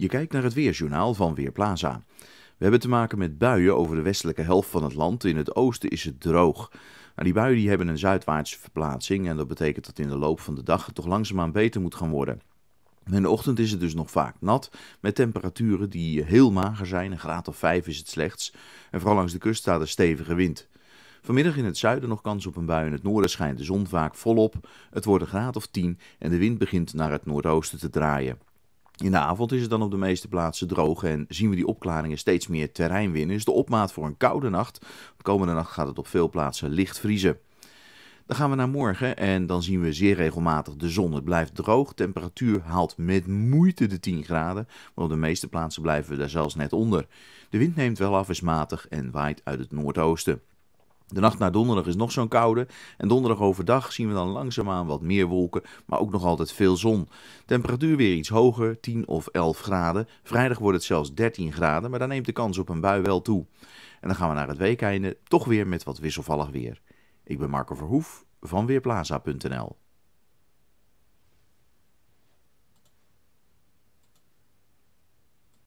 Je kijkt naar het weerjournaal van Weerplaza. We hebben te maken met buien over de westelijke helft van het land. In het oosten is het droog. Maar die buien die hebben een zuidwaartse verplaatsing en dat betekent dat in de loop van de dag het toch langzaamaan beter moet gaan worden. In de ochtend is het dus nog vaak nat, met temperaturen die heel mager zijn, een graad of 5 is het slechts. En vooral langs de kust staat een stevige wind. Vanmiddag in het zuiden nog kans op een bui. In het noorden schijnt de zon vaak volop. Het wordt een graad of 10 en de wind begint naar het noordoosten te draaien. In de avond is het dan op de meeste plaatsen droog en zien we die opklaringen steeds meer terrein winnen. Is de opmaat voor een koude nacht. De komende nacht gaat het op veel plaatsen licht vriezen. Dan gaan we naar morgen en dan zien we zeer regelmatig de zon. Het blijft droog, temperatuur haalt met moeite de 10 graden, maar op de meeste plaatsen blijven we daar zelfs net onder. De wind neemt wel af, is matig en waait uit het noordoosten. De nacht naar donderdag is nog zo'n koude. En donderdag overdag zien we dan langzaamaan wat meer wolken, maar ook nog altijd veel zon. Temperatuur weer iets hoger, 10 of 11 graden. Vrijdag wordt het zelfs 13 graden, maar dan neemt de kans op een bui wel toe. En dan gaan we naar het weekeinde, toch weer met wat wisselvallig weer. Ik ben Marco Verhoef van Weerplaza.nl